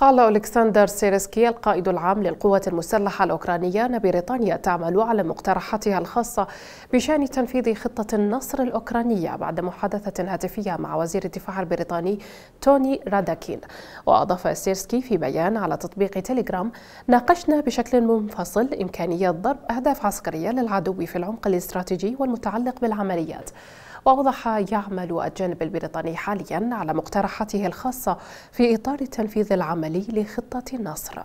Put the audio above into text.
قال ألكسندر سيرسكي القائد العام للقوات المسلحة الأوكرانية أن بريطانيا تعمل على مقترحاتها الخاصة بشأن تنفيذ خطة النصر الأوكرانية بعد محادثة هاتفية مع وزير الدفاع البريطاني توني راداكين وأضاف سيرسكي في بيان على تطبيق تيليجرام ناقشنا بشكل منفصل إمكانية ضرب أهداف عسكرية للعدو في العمق الاستراتيجي والمتعلق بالعمليات وأوضح يعمل الجانب البريطاني حاليا على مقترحاته الخاصة في إطار التنفيذ العملي لخطة النصر